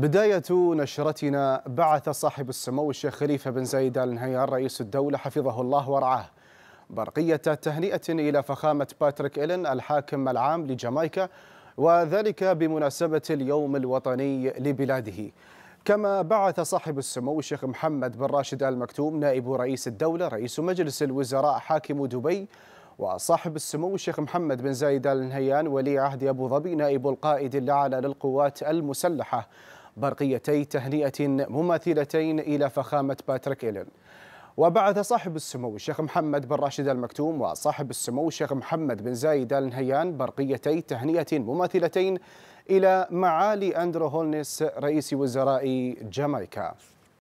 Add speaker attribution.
Speaker 1: بداية نشرتنا بعث صاحب السمو الشيخ خليفة بن زايد آل نهيان رئيس الدولة حفظه الله ورعاه برقية تهنئة إلى فخامة باتريك إلين الحاكم العام لجامايكا وذلك بمناسبة اليوم الوطني لبلاده كما بعث صاحب السمو الشيخ محمد بن راشد آل مكتوم نائب رئيس الدولة رئيس مجلس الوزراء حاكم دبي وصاحب السمو الشيخ محمد بن زايد آل نهيان ولي عهد أبو ظبي نائب القائد الأعلى للقوات المسلحة برقيتي تهنئة مماثلتين إلى فخامة باتريك إيلين وبعث صاحب السمو الشيخ محمد بن راشد المكتوم وصاحب السمو الشيخ محمد بن زايد آل نهيان برقيتي تهنئة مماثلتين إلى معالي أندرو هولنس رئيس وزراء جامايكا